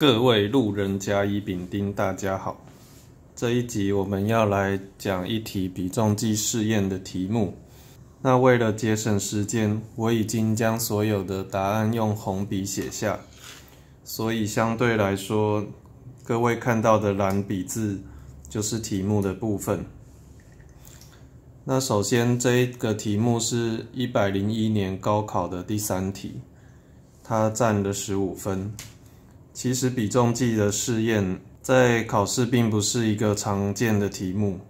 各位路人甲乙丙丁，大家好。这一集我们要来讲一题比重计试验的题目。那为了节省时间，我已经将所有的答案用红笔写下，所以相对来说，各位看到的蓝笔字就是题目的部分。那首先，这一个题目是一百零一年高考的第三题，它占了十五分。其实比重计的试验在考试并不是一个常见的题目，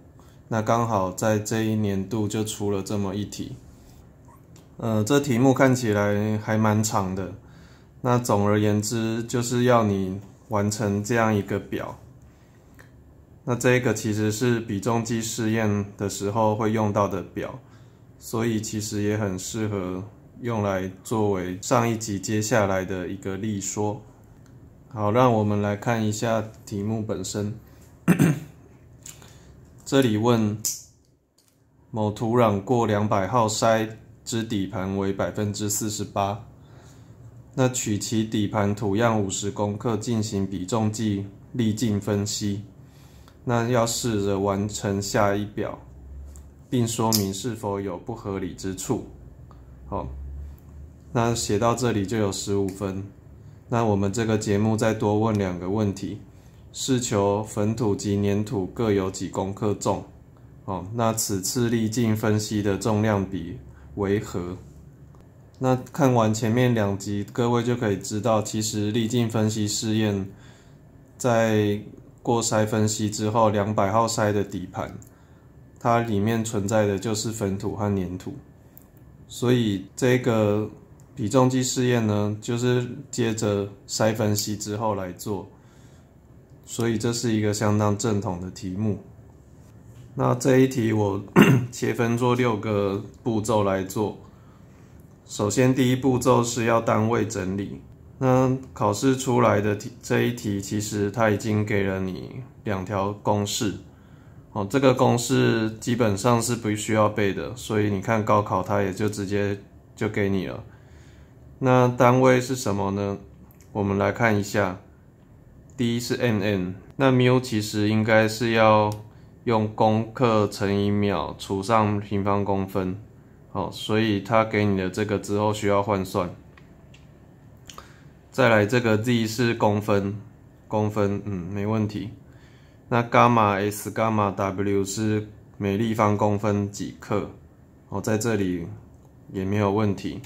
那刚好在这一年度就出了这么一题。呃，这题目看起来还蛮长的。那总而言之，就是要你完成这样一个表。那这个其实是比重计试验的时候会用到的表，所以其实也很适合用来作为上一集接下来的一个例说。好，让我们来看一下题目本身。这里问某土壤过两百号筛之底盘为百分之四十八，那取其底盘土样五十克进行比重计粒径分析。那要试着完成下一表，并说明是否有不合理之处。好，那写到这里就有十五分。那我们这个节目再多问两个问题：是求粉土及粘土各有几公克重？哦，那此次粒径分析的重量比为何？那看完前面两集，各位就可以知道，其实粒径分析试验在过筛分析之后，两百号筛的底盘，它里面存在的就是粉土和粘土，所以这个。比重计试验呢，就是接着筛分析之后来做，所以这是一个相当正统的题目。那这一题我 切分做六个步骤来做。首先，第一步骤是要单位整理。那考试出来的题，这一题其实它已经给了你两条公式。哦，这个公式基本上是不需要背的，所以你看高考它也就直接就给你了。那单位是什么呢？我们来看一下，D 是 N N，那 mu 其实应该是要用公克乘以秒除上平方公分，好，所以它给你的这个之后需要换算。再来这个 Z 是公分，公分，嗯，没问题。那伽马 S 伽马 W 是每立方公分几克，哦，在这里也没有问题。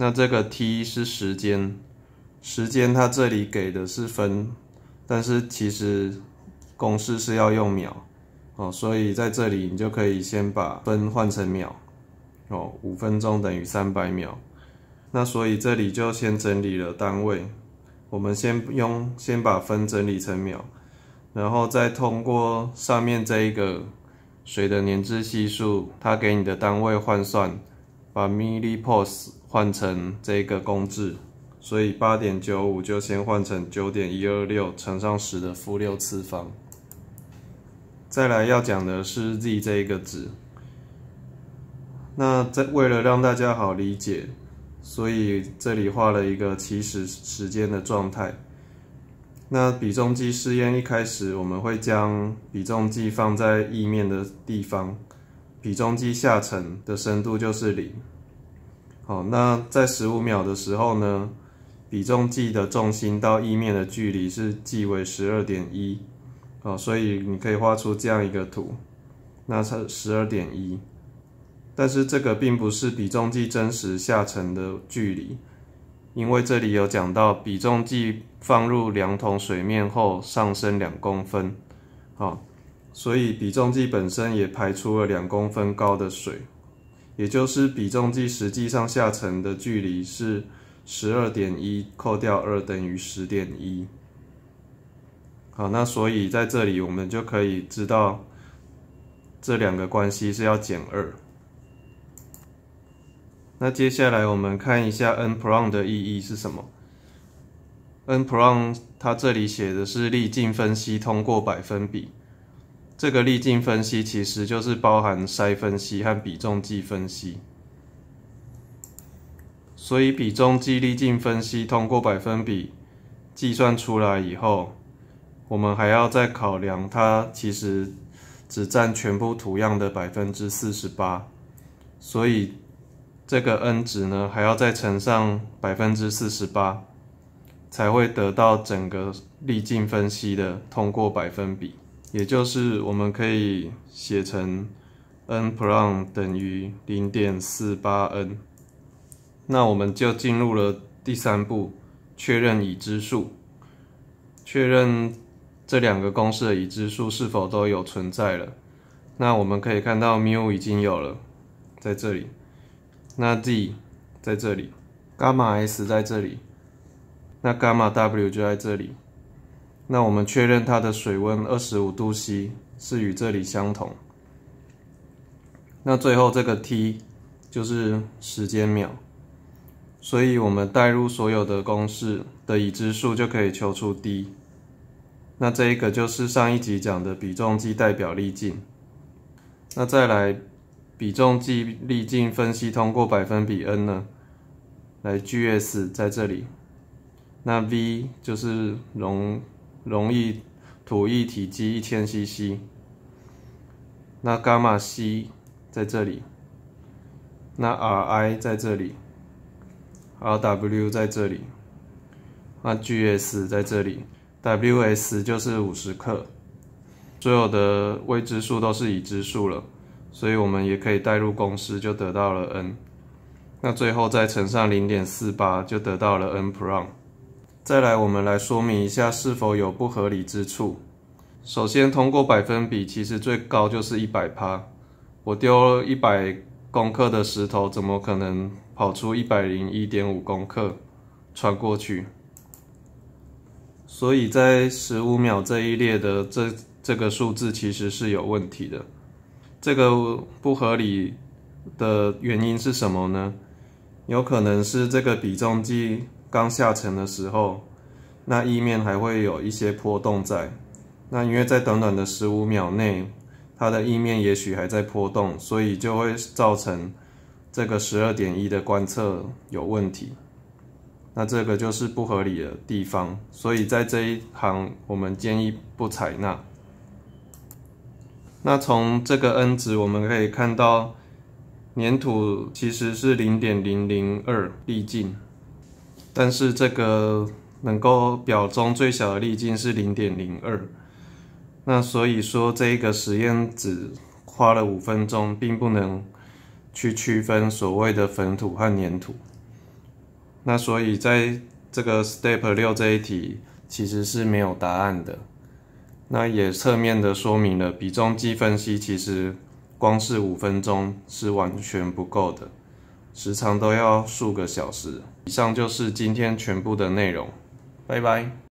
那这个 t 是时间，时间它这里给的是分，但是其实公式是要用秒哦，所以在这里你就可以先把分换成秒哦，五分钟等于三百秒，那所以这里就先整理了单位，我们先用先把分整理成秒，然后再通过上面这一个水的年值系数，它给你的单位换算。把 m i l l i p o s e s 换成这个公式，所以八点九五就先换成九点一二六乘上十的负六次方。再来要讲的是 z 这一个值。那在为了让大家好理解，所以这里画了一个起始时间的状态。那比重计试验一开始，我们会将比重计放在意面的地方。比重计下沉的深度就是零。好，那在十五秒的时候呢，比重计的重心到意面的距离是记为十二点一。哦，所以你可以画出这样一个图，那才十二点一。但是这个并不是比重计真实下沉的距离，因为这里有讲到比重计放入两桶水面后上升两公分。好。所以比重计本身也排出了两公分高的水，也就是比重计实际上下沉的距离是十二点一，扣掉二等于十点一。好，那所以在这里我们就可以知道这两个关系是要减二。那接下来我们看一下 n prong 的意义是什么？n prong 它这里写的是粒径分析通过百分比。这个粒径分析其实就是包含筛分析和比重计分析，所以比重计粒径分析通过百分比计算出来以后，我们还要再考量它其实只占全部图样的百分之四十八，所以这个 n 值呢还要再乘上百分之四十八，才会得到整个粒径分析的通过百分比。也就是我们可以写成 n prime 等于零点四八 n，那我们就进入了第三步，确认已知数，确认这两个公式的已知数是否都有存在了。那我们可以看到 mu 已经有了，在这里，那 d 在这里，伽马 s 在这里，那伽马 w 就在这里。那我们确认它的水温二十五度 C 是与这里相同。那最后这个 t 就是时间秒，所以我们代入所有的公式的已知数就可以求出 d。那这一个就是上一集讲的比重计代表粒径。那再来比重计粒径分析通过百分比 n 呢，来 gs 在这里，那 v 就是溶。容易吐液体积一千 CC，那伽马 C 在这里，那 RI 在这里，RW 在这里，那 GS 在这里，WS 就是五十克，所有的未知数都是已知数了，所以我们也可以代入公式，就得到了 n，那最后再乘上零点四八，就得到了 nPr。再来，我们来说明一下是否有不合理之处。首先，通过百分比，其实最高就是一百趴。我丢了一百公克的石头，怎么可能跑出一百零一点五公克穿过去？所以在十五秒这一列的这这个数字其实是有问题的。这个不合理的原因是什么呢？有可能是这个比重计。刚下沉的时候，那意面还会有一些波动在。那因为在短短的十五秒内，它的意面也许还在波动，所以就会造成这个十二点一的观测有问题。那这个就是不合理的地方，所以在这一行我们建议不采纳。那从这个 n 值我们可以看到，粘土其实是零点零零二粒径。但是这个能够表中最小的粒径是零点零二，那所以说这一个实验只花了五分钟，并不能去区分所谓的粉土和粘土。那所以在这个 step 六这一题其实是没有答案的。那也侧面的说明了比重计分析其实光是五分钟是完全不够的。时长都要数个小时。以上就是今天全部的内容，拜拜。